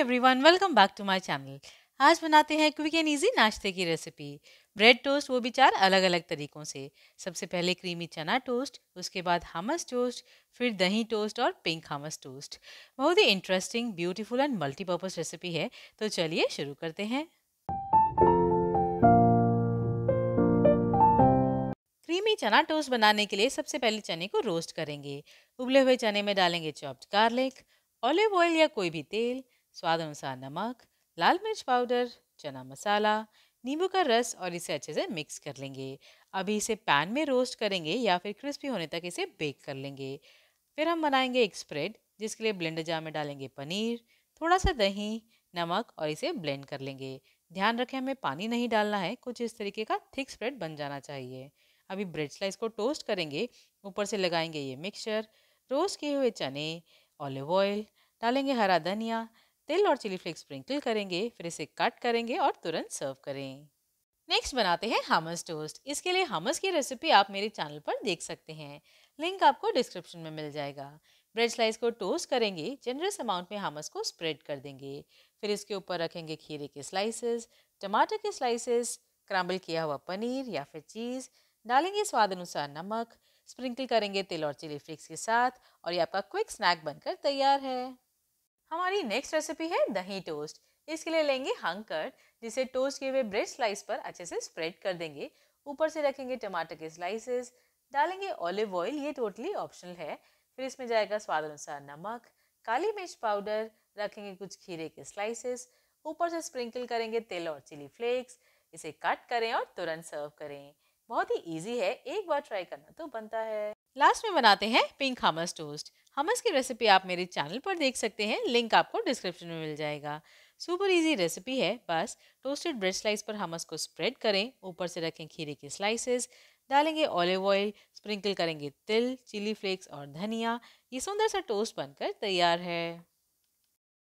everyone welcome back to my channel आज बनाते हैं क्विक एंड इजी नाश्ते की रेसिपी ब्रेड टोस्ट वो भी चार अलग अलग तरीक़ों से सबसे पहले क्रीमी चना टोस्ट उसके बाद हमस टोस्ट फिर दही टोस्ट और पिंक हमस टोस्ट बहुत ही interesting beautiful and multipurpose recipe है तो चलिए शुरू करते हैं क्रीमी चना टोस्ट बनाने के लिए सबसे पहले चने को रोस्ट करेंगे उबले हुए चने में डालेंगे चॉप्ड गार्लिक ऑलिव ऑयल या कोई भी तेल स्वाद अनुसार नमक लाल मिर्च पाउडर चना मसाला नींबू का रस और इसे अच्छे से मिक्स कर लेंगे अभी इसे पैन में रोस्ट करेंगे या फिर क्रिस्पी होने तक इसे बेक कर लेंगे फिर हम बनाएंगे एक स्प्रेड जिसके लिए ब्लेंडर जार में डालेंगे पनीर थोड़ा सा दही नमक और इसे ब्लेंड कर लेंगे ध्यान रखें हमें पानी नहीं डालना है कुछ इस तरीके का थिक स्प्रेड बन जाना चाहिए अभी ब्रेड स्लाइस को टोस्ट करेंगे ऊपर से लगाएंगे ये मिक्सचर रोस्ट किए हुए चने ऑलिव ऑयल डालेंगे हरा धनिया तिल और चिली फ्लेक्स स्प्रिंकल करेंगे फिर इसे कट करेंगे और तुरंत सर्व करें नेक्स्ट बनाते हैं हमस टोस्ट इसके लिए हमस की रेसिपी आप मेरे चैनल पर देख सकते हैं लिंक आपको डिस्क्रिप्शन में मिल जाएगा ब्रेड स्लाइस को टोस्ट करेंगे जनरस अमाउंट में हमस को स्प्रेड कर देंगे फिर इसके ऊपर रखेंगे खीरे के स्लाइसेस टमाटर के स्लाइसेस क्रम्बल किया हुआ पनीर या फिर चीज़ डालेंगे स्वाद अनुसार नमक स्प्रिंकल करेंगे तिल और चिली फ्लेक्स के साथ और ये आपका क्विक स्नैक बनकर तैयार है हमारी नेक्स्ट रेसिपी है दही टोस्ट इसके लिए लेंगे हंकर्ड जिसे टोस्ट किए हुए ब्रेड स्लाइस पर अच्छे से स्प्रेड कर देंगे ऊपर से रखेंगे टमाटर के स्लाइसेस डालेंगे ऑलिव ऑयल ये टोटली ऑप्शनल है फिर इसमें जाएगा स्वाद अनुसार नमक काली मिर्च पाउडर रखेंगे कुछ खीरे के स्लाइसेस ऊपर से स्प्रिंकल करेंगे तेल और चिली फ्लेक्स इसे कट करें और तुरंत सर्व करें बहुत ही ईजी है एक बार ट्राई करना तो बनता है लास्ट में बनाते हैं पिंक हमस टोस्ट हमस की रेसिपी आप मेरे चैनल पर देख सकते हैं लिंक आपको डिस्क्रिप्शन में मिल जाएगा सुपर इजी रेसिपी है बस टोस्टेड ब्रेड स्लाइस पर हमस को स्प्रेड करें ऊपर से रखें खीरे के स्लाइसेस डालेंगे ऑलिव ऑयल स्प्रिंकल करेंगे तिल चिली फ्लेक्स और धनिया ये सुंदर सा टोस्ट बनकर तैयार है